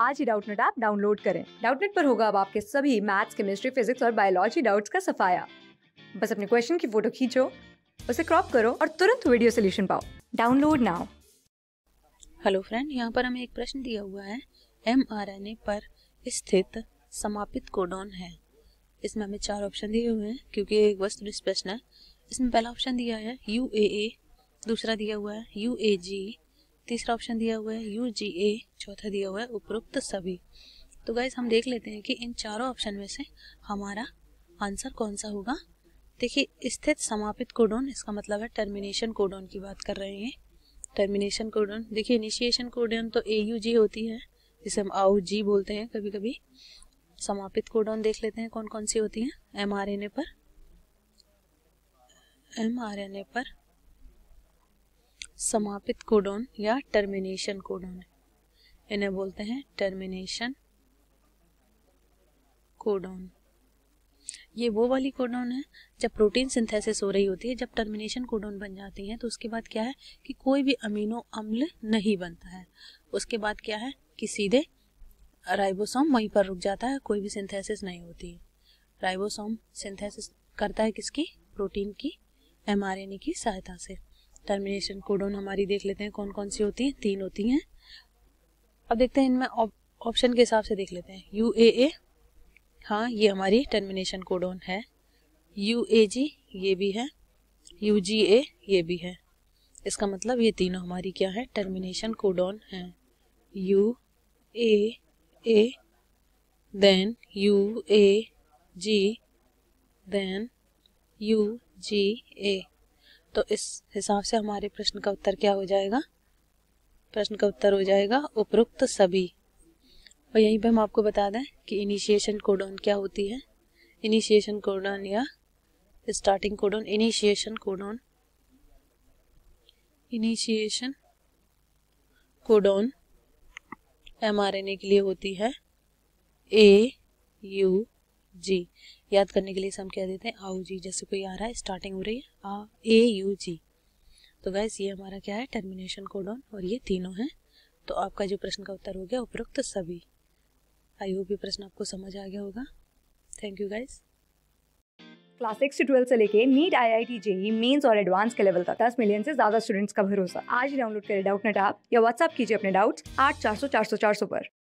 आज ही Doubtnut app download करें डाउटनेट पर होगा अब आपके सभी मैथ्स केमिस्ट्री फिजिक्स और बायोलॉजी डाउट्स का सफाया बस अपने क्वेश्चन की फोटो खींचो उसे क्रॉप करो और तुरंत वीडियो सोल्यूशन पाओ डाउनलोड नाउ हेलो फ्रेंड यहाँ पर हमें एक प्रश्न दिया हुआ है एम पर स्थित समापित कोडोन है इसमें हमें चार ऑप्शन दिए हुए हैं क्योंकि एक वस्तु प्रश्न है इसमें पहला ऑप्शन दिया है यू ए ए दूसरा दिया हुआ है यू ए जी तीसरा ऑप्शन दिया हुआ है यू जी ए चौथा दिया हुआ है उपरोक्त सभी तो गाइज हम देख लेते हैं कि इन चारों ऑप्शन में से हमारा आंसर कौन सा होगा देखिए स्थित समापित कोडोन इसका मतलब है टर्मिनेशन कोडोन की बात कर रहे हैं टर्मिनेशन कोडोन देखिए इनिशिएशन कोडोन तो ए यू जी होती है जिसे हम आउ जी बोलते हैं कभी कभी समापित कोडोन देख लेते हैं कौन कौन सी होती है एम आर एन ए पर एम आर एन ए पर समापित कोडोन या टर्मिनेशन कोडोन है इन्हें बोलते हैं टर्मिनेशन कोडोन ये वो वाली कोडोन है जब प्रोटीन सिंथेसिस हो रही होती है जब टर्मिनेशन कोडोन बन जाती है तो उसके बाद क्या है कि कोई भी अमीनो अम्ल नहीं बनता है उसके बाद क्या है कि सीधे राइबोसोम वहीं पर रुक जाता है कोई भी सिंथेसिस नहीं होती है राइबोसोम सिंथेसिस करता है किसकी प्रोटीन की एम की सहायता से टर्मिनेशन कोडोन हमारी देख लेते हैं कौन कौन सी होती हैं तीन होती हैं अब देखते हैं इनमें ऑप्शन के हिसाब से देख लेते हैं यू ए ए हाँ ये हमारी टर्मिनेशन कोडोन है यू ए जी ये भी है यू जी ए ये भी है इसका मतलब ये तीनों हमारी क्या है टर्मिनेशन कोडोन है U A A then U A G then U G A तो इस हिसाब से हमारे प्रश्न का उत्तर क्या हो जाएगा प्रश्न का उत्तर हो जाएगा उपरोक्त सभी और यहीं पे हम आपको बता दें कि इनिशिएशन कोडोन क्या होती है इनिशिएशन कोडोन या starting codon initiation codon initiation codon mRNA के लिए होती है ए यू जी याद करने के लिए हम कह देते हैं आउ जी जैसे कोई आ रहा है स्टार्टिंग हो रही है आ ए यू जी तो गैस ये हमारा क्या है टर्मिनेशन कोडोन और ये तीनों हैं तो आपका जो प्रश्न का उत्तर हो गया उपरोक्त तो सभी आई होप ये प्रश्न आपको समझ आ गया होगा thank you guys class six से ट्वेल्व से लेके NEET I I T JEE mains और एडवांस के लेवल तक दस मिलियन से ज्यादा स्टूडेंट्स का भरोसा आज डाउनलोड करें डाउट नेट आप या व्हाट्सअप कीजिए अपने डाउट्स आठ चार सौ चार सौ चार सौ पर